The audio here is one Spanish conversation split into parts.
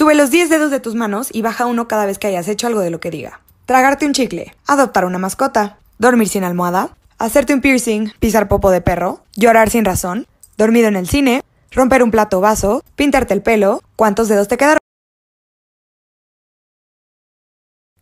Sube los 10 dedos de tus manos y baja uno cada vez que hayas hecho algo de lo que diga. Tragarte un chicle, adoptar una mascota, dormir sin almohada, hacerte un piercing, pisar popo de perro, llorar sin razón, dormido en el cine, romper un plato o vaso, pintarte el pelo, ¿cuántos dedos te quedaron?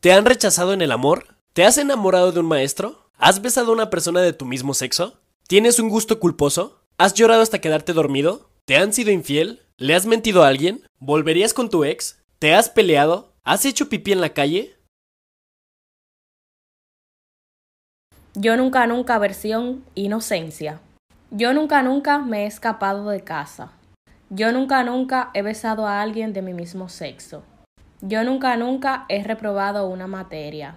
¿Te han rechazado en el amor? ¿Te has enamorado de un maestro? ¿Has besado a una persona de tu mismo sexo? ¿Tienes un gusto culposo? ¿Has llorado hasta quedarte dormido? ¿Te han sido infiel? ¿Le has mentido a alguien? ¿Volverías con tu ex? ¿Te has peleado? ¿Has hecho pipí en la calle? Yo nunca, nunca, versión inocencia. Yo nunca, nunca me he escapado de casa. Yo nunca, nunca he besado a alguien de mi mismo sexo. Yo nunca, nunca he reprobado una materia.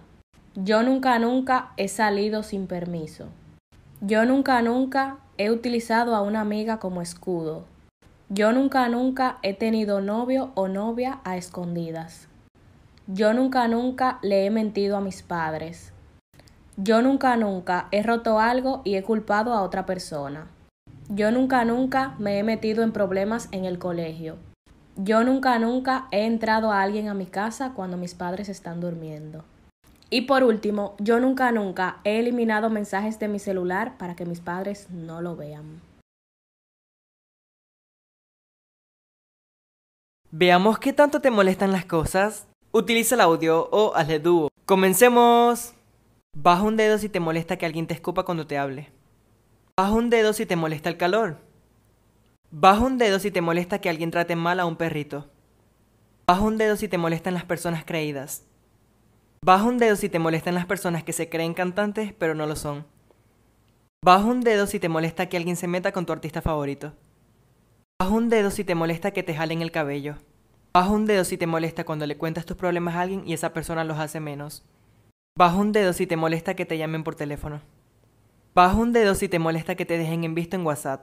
Yo nunca, nunca he salido sin permiso. Yo nunca, nunca he utilizado a una amiga como escudo. Yo nunca, nunca he tenido novio o novia a escondidas. Yo nunca, nunca le he mentido a mis padres. Yo nunca, nunca he roto algo y he culpado a otra persona. Yo nunca, nunca me he metido en problemas en el colegio. Yo nunca, nunca he entrado a alguien a mi casa cuando mis padres están durmiendo. Y por último, yo nunca, nunca he eliminado mensajes de mi celular para que mis padres no lo vean. Veamos qué tanto te molestan las cosas. Utiliza el audio o hazle dúo. ¡Comencemos! Baja un dedo si te molesta que alguien te escupa cuando te hable. Baja un dedo si te molesta el calor. Baja un dedo si te molesta que alguien trate mal a un perrito. Baja un dedo si te molestan las personas creídas. Baja un dedo si te molestan las personas que se creen cantantes pero no lo son. Baja un dedo si te molesta que alguien se meta con tu artista favorito. Baja un dedo si te molesta que te jalen el cabello. Baja un dedo si te molesta cuando le cuentas tus problemas a alguien y esa persona los hace menos. Baja un dedo si te molesta que te llamen por teléfono. Baja un dedo si te molesta que te dejen en visto en WhatsApp.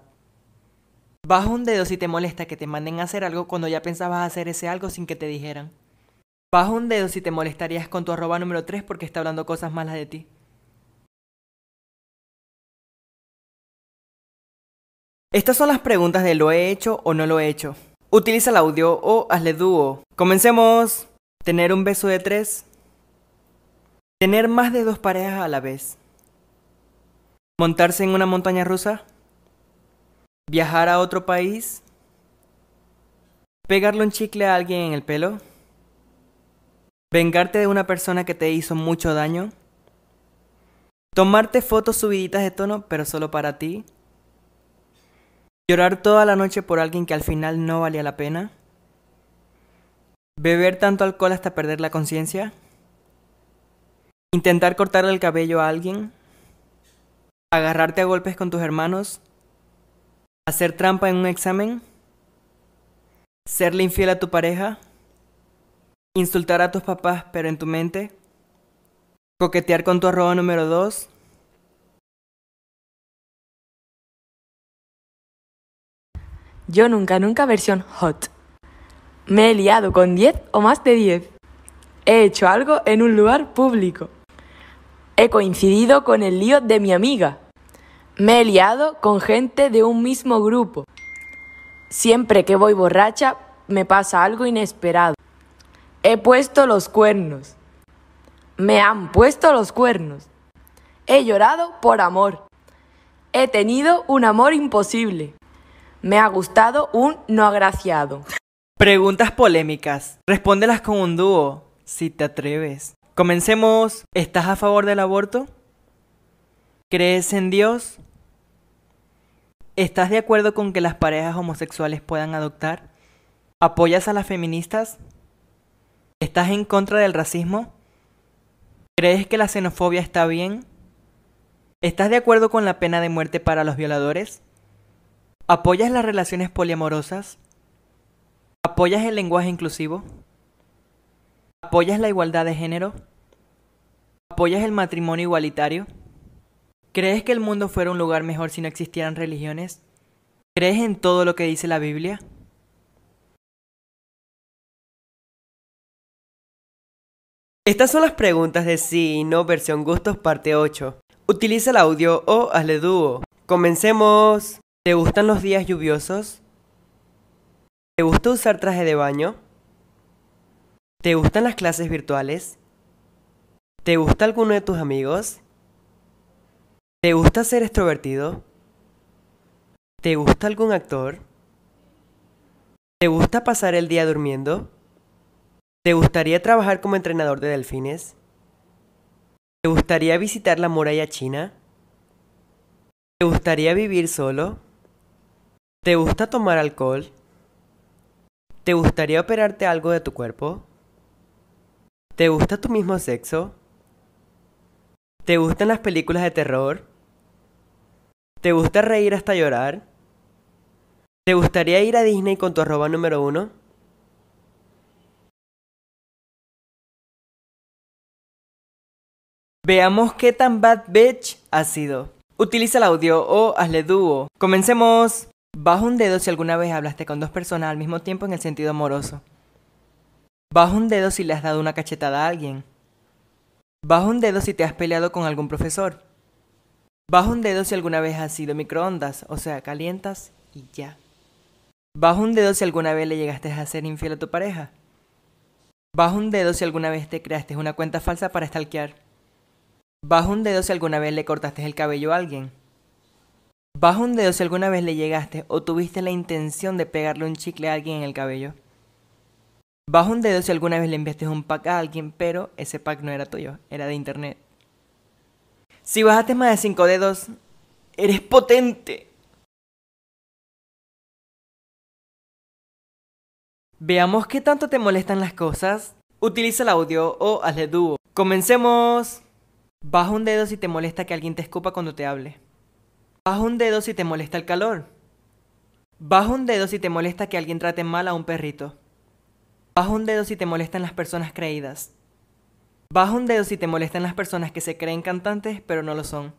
Baja un dedo si te molesta que te manden a hacer algo cuando ya pensabas hacer ese algo sin que te dijeran. Baja un dedo si te molestarías con tu arroba número 3 porque está hablando cosas malas de ti. Estas son las preguntas de lo he hecho o no lo he hecho. Utiliza el audio o hazle dúo. Comencemos. Tener un beso de tres. Tener más de dos parejas a la vez. Montarse en una montaña rusa. Viajar a otro país. Pegarle un chicle a alguien en el pelo. Vengarte de una persona que te hizo mucho daño. Tomarte fotos subiditas de tono, pero solo para ti. Llorar toda la noche por alguien que al final no valía la pena. Beber tanto alcohol hasta perder la conciencia. Intentar cortarle el cabello a alguien. Agarrarte a golpes con tus hermanos. Hacer trampa en un examen. Serle infiel a tu pareja. Insultar a tus papás pero en tu mente. Coquetear con tu arroba número dos. Yo nunca, nunca versión hot. Me he liado con 10 o más de 10. He hecho algo en un lugar público. He coincidido con el lío de mi amiga. Me he liado con gente de un mismo grupo. Siempre que voy borracha me pasa algo inesperado. He puesto los cuernos. Me han puesto los cuernos. He llorado por amor. He tenido un amor imposible. Me ha gustado un no agraciado. Preguntas polémicas. Respóndelas con un dúo, si te atreves. Comencemos. ¿Estás a favor del aborto? ¿Crees en Dios? ¿Estás de acuerdo con que las parejas homosexuales puedan adoptar? ¿Apoyas a las feministas? ¿Estás en contra del racismo? ¿Crees que la xenofobia está bien? ¿Estás de acuerdo con la pena de muerte para los violadores? ¿Apoyas las relaciones poliamorosas? ¿Apoyas el lenguaje inclusivo? ¿Apoyas la igualdad de género? ¿Apoyas el matrimonio igualitario? ¿Crees que el mundo fuera un lugar mejor si no existieran religiones? ¿Crees en todo lo que dice la Biblia? Estas son las preguntas de sí y no versión gustos parte 8. Utiliza el audio o hazle dúo. Comencemos. ¿Te gustan los días lluviosos? ¿Te gusta usar traje de baño? ¿Te gustan las clases virtuales? ¿Te gusta alguno de tus amigos? ¿Te gusta ser extrovertido? ¿Te gusta algún actor? ¿Te gusta pasar el día durmiendo? ¿Te gustaría trabajar como entrenador de delfines? ¿Te gustaría visitar la muralla china? ¿Te gustaría vivir solo? ¿Te gusta tomar alcohol? ¿Te gustaría operarte algo de tu cuerpo? ¿Te gusta tu mismo sexo? ¿Te gustan las películas de terror? ¿Te gusta reír hasta llorar? ¿Te gustaría ir a Disney con tu arroba número uno? Veamos qué tan bad bitch ha sido. Utiliza el audio o hazle dúo. Comencemos. Bajo un dedo si alguna vez hablaste con dos personas al mismo tiempo en el sentido amoroso. Bajo un dedo si le has dado una cachetada a alguien. Bajo un dedo si te has peleado con algún profesor. Bajo un dedo si alguna vez has sido microondas, o sea, calientas y ya. Baja un dedo si alguna vez le llegaste a ser infiel a tu pareja. Bajo un dedo si alguna vez te creaste una cuenta falsa para stalkear. Bajo un dedo si alguna vez le cortaste el cabello a alguien. Baja un dedo si alguna vez le llegaste o tuviste la intención de pegarle un chicle a alguien en el cabello. Baja un dedo si alguna vez le enviaste un pack a alguien, pero ese pack no era tuyo, era de internet. Si bajaste más de cinco dedos, eres potente. Veamos qué tanto te molestan las cosas. Utiliza el audio o hazle dúo. Comencemos. Baja un dedo si te molesta que alguien te escupa cuando te hable. Baja un dedo si te molesta el calor. Baja un dedo si te molesta que alguien trate mal a un perrito. Baja un dedo si te molestan las personas creídas. Baja un dedo si te molestan las personas que se creen cantantes pero no lo son.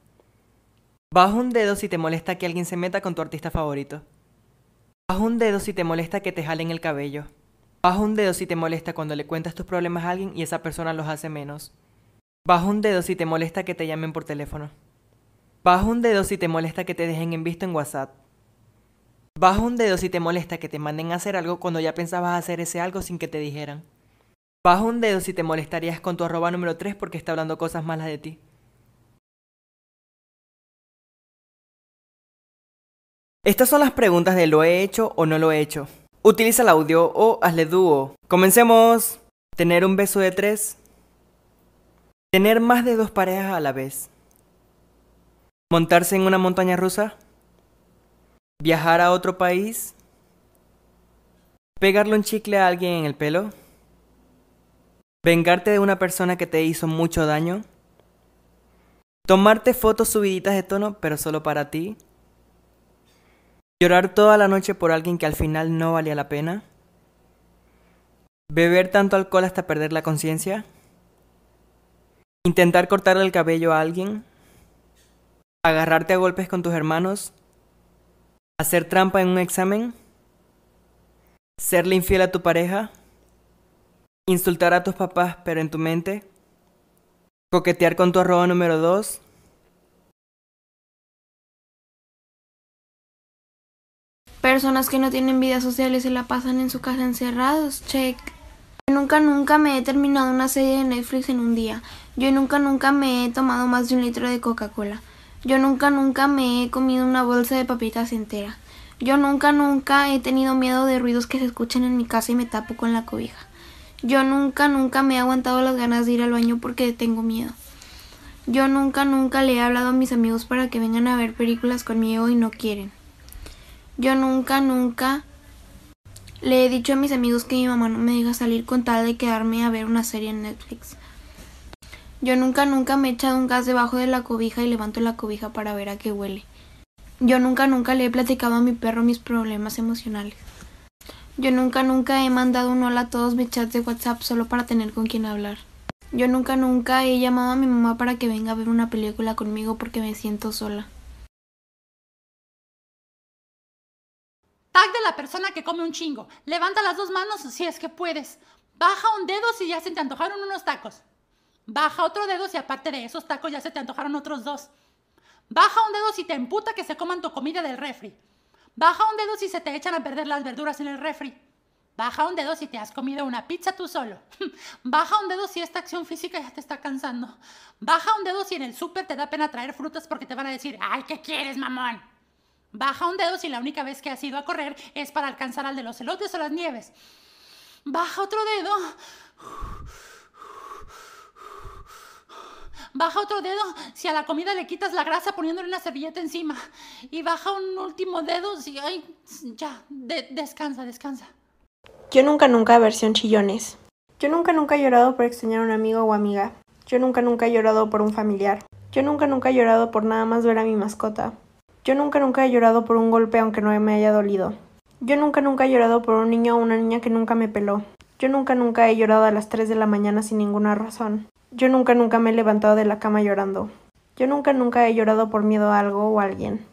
Baja un dedo si te molesta que alguien se meta con tu artista favorito. Baja un dedo si te molesta que te jalen el cabello. Baja un dedo si te molesta cuando le cuentas tus problemas a alguien y esa persona los hace menos. Baja un dedo si te molesta que te llamen por teléfono. Baja un dedo si te molesta que te dejen en visto en WhatsApp. Baja un dedo si te molesta que te manden a hacer algo cuando ya pensabas hacer ese algo sin que te dijeran. Baja un dedo si te molestarías con tu arroba número 3 porque está hablando cosas malas de ti. Estas son las preguntas de lo he hecho o no lo he hecho. Utiliza el audio o hazle dúo. Comencemos. Tener un beso de tres. Tener más de dos parejas a la vez montarse en una montaña rusa, viajar a otro país, pegarle un chicle a alguien en el pelo, vengarte de una persona que te hizo mucho daño, tomarte fotos subiditas de tono pero solo para ti, llorar toda la noche por alguien que al final no valía la pena, beber tanto alcohol hasta perder la conciencia, intentar cortarle el cabello a alguien, agarrarte a golpes con tus hermanos, hacer trampa en un examen, serle infiel a tu pareja, insultar a tus papás pero en tu mente, coquetear con tu arroba número dos. Personas que no tienen vida social y se la pasan en su casa encerrados, check. Yo nunca nunca me he terminado una serie de Netflix en un día. Yo nunca nunca me he tomado más de un litro de Coca-Cola. Yo nunca, nunca me he comido una bolsa de papitas entera. Yo nunca, nunca he tenido miedo de ruidos que se escuchen en mi casa y me tapo con la cobija. Yo nunca, nunca me he aguantado las ganas de ir al baño porque tengo miedo. Yo nunca, nunca le he hablado a mis amigos para que vengan a ver películas conmigo y no quieren. Yo nunca, nunca le he dicho a mis amigos que mi mamá no me diga salir con tal de quedarme a ver una serie en Netflix. Yo nunca, nunca me he echado un gas debajo de la cobija y levanto la cobija para ver a qué huele. Yo nunca, nunca le he platicado a mi perro mis problemas emocionales. Yo nunca, nunca he mandado un hola a todos mis chats de WhatsApp solo para tener con quien hablar. Yo nunca, nunca he llamado a mi mamá para que venga a ver una película conmigo porque me siento sola. Tag de la persona que come un chingo. Levanta las dos manos si es que puedes. Baja un dedo si ya se te antojaron unos tacos. Baja otro dedo si aparte de esos tacos ya se te antojaron otros dos. Baja un dedo si te emputa que se coman tu comida del refri. Baja un dedo si se te echan a perder las verduras en el refri. Baja un dedo si te has comido una pizza tú solo. Baja un dedo si esta acción física ya te está cansando. Baja un dedo si en el súper te da pena traer frutas porque te van a decir, ay, ¿qué quieres, mamón? Baja un dedo si la única vez que has ido a correr es para alcanzar al de los elotes o las nieves. Baja otro dedo Baja otro dedo si a la comida le quitas la grasa poniéndole una servilleta encima. Y baja un último dedo si... Ay, ya, descansa, descansa. Yo nunca nunca versión chillones. Yo nunca nunca he llorado por extrañar a un amigo o amiga. Yo nunca nunca he llorado por un familiar. Yo nunca nunca he llorado por nada más ver a mi mascota. Yo nunca nunca he llorado por un golpe aunque no me haya dolido. Yo nunca nunca he llorado por un niño o una niña que nunca me peló. Yo nunca nunca he llorado a las 3 de la mañana sin ninguna razón. Yo nunca, nunca me he levantado de la cama llorando. Yo nunca, nunca he llorado por miedo a algo o a alguien.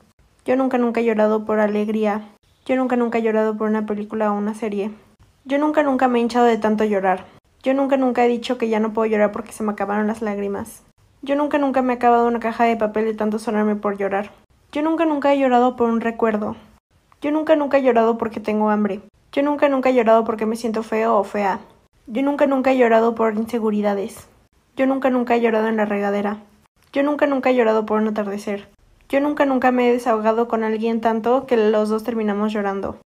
Yo nunca, nunca he llorado por alegría. Yo nunca, nunca he llorado por una película o una serie. Yo nunca, nunca me he hinchado de tanto llorar. Yo nunca, nunca he dicho que ya no puedo llorar porque se me acabaron las lágrimas. Yo nunca, nunca me he acabado una caja de papel de tanto sonarme por llorar. Yo nunca, nunca he llorado por un recuerdo. Yo nunca, nunca he llorado porque tengo hambre. Yo nunca, nunca he llorado porque me siento feo o fea. Yo nunca, nunca he llorado por inseguridades. Yo nunca nunca he llorado en la regadera. Yo nunca nunca he llorado por un atardecer. Yo nunca nunca me he desahogado con alguien tanto que los dos terminamos llorando.